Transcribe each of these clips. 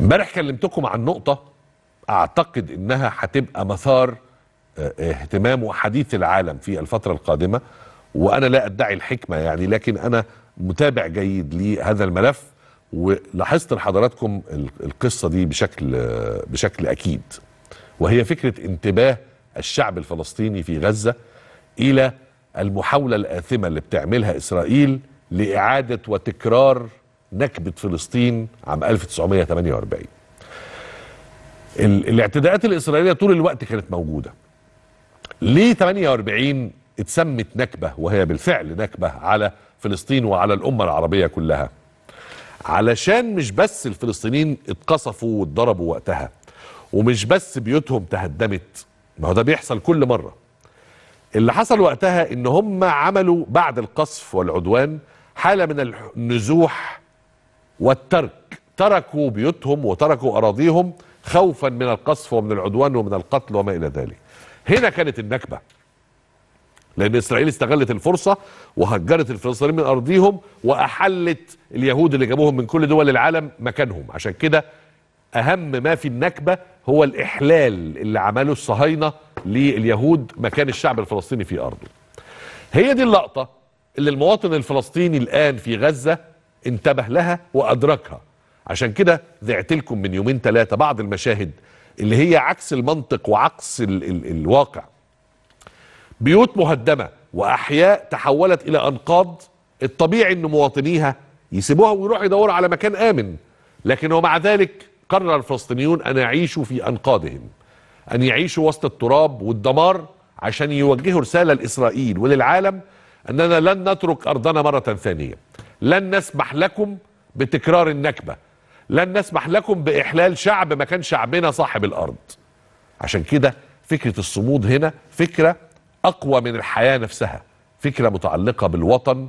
امبارح كلمتكم عن نقطة اعتقد انها هتبقى مثار آه، آه، اهتمام وحديث العالم في الفترة القادمة وانا لا ادعي الحكمة يعني لكن انا متابع جيد لهذا الملف ولاحظت لحضراتكم القصة دي بشكل آه، بشكل اكيد وهي فكرة انتباه الشعب الفلسطيني في غزة الى المحاولة الآثمة اللي بتعملها اسرائيل لإعادة وتكرار نكبه فلسطين عام 1948 الاعتداءات الاسرائيليه طول الوقت كانت موجوده ليه 48 اتسمت نكبه وهي بالفعل نكبه على فلسطين وعلى الامه العربيه كلها علشان مش بس الفلسطينيين اتقصفوا واتضربوا وقتها ومش بس بيوتهم تهدمت ما هو ده بيحصل كل مره اللي حصل وقتها ان هم عملوا بعد القصف والعدوان حاله من النزوح والترك تركوا بيوتهم وتركوا أراضيهم خوفا من القصف ومن العدوان ومن القتل وما إلى ذلك هنا كانت النكبة لأن إسرائيل استغلت الفرصة وهجرت الفلسطينيين من أرضيهم وأحلت اليهود اللي جابوهم من كل دول العالم مكانهم عشان كده أهم ما في النكبة هو الإحلال اللي عمله الصهاينة لليهود مكان الشعب الفلسطيني في أرضه هي دي اللقطة اللي المواطن الفلسطيني الآن في غزة انتبه لها وأدركها عشان كده ذعت لكم من يومين ثلاثة بعض المشاهد اللي هي عكس المنطق وعكس ال ال الواقع بيوت مهدمة وأحياء تحولت إلى أنقاض الطبيعي أن مواطنيها يسيبوها ويروحوا يدوروا على مكان آمن لكن ومع ذلك قرر الفلسطينيون أن يعيشوا في أنقاضهم أن يعيشوا وسط التراب والدمار عشان يوجهوا رسالة لإسرائيل وللعالم أننا لن نترك أرضنا مرة ثانية لن نسمح لكم بتكرار النكبة لن نسمح لكم بإحلال شعب ما كان شعبنا صاحب الأرض عشان كده فكرة الصمود هنا فكرة أقوى من الحياة نفسها فكرة متعلقة بالوطن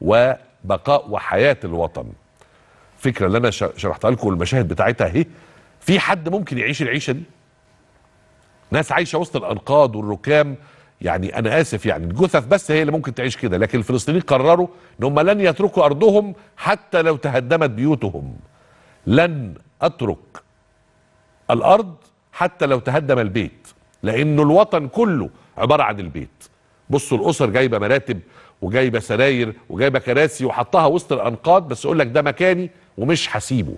وبقاء وحياة الوطن فكرة اللي أنا شرحتها لكم المشاهد بتاعتها اهي في حد ممكن يعيش العيشة دي ناس عايشة وسط الأنقاض والركام يعني انا اسف يعني الجثث بس هي اللي ممكن تعيش كده لكن الفلسطينيين قرروا ان هم لن يتركوا ارضهم حتى لو تهدمت بيوتهم لن اترك الارض حتى لو تهدم البيت لانه الوطن كله عباره عن البيت بصوا الاسر جايبه مراتب وجايبه سراير وجايبه كراسي وحطها وسط الانقاض بس يقول لك ده مكاني ومش هسيبه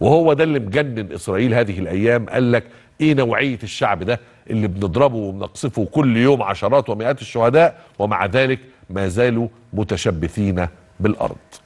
وهو ده اللي مجنن اسرائيل هذه الايام قال لك ايه نوعيه الشعب ده اللي بنضربه وبنقصفه كل يوم عشرات ومئات الشهداء ومع ذلك ما زالوا متشبثين بالارض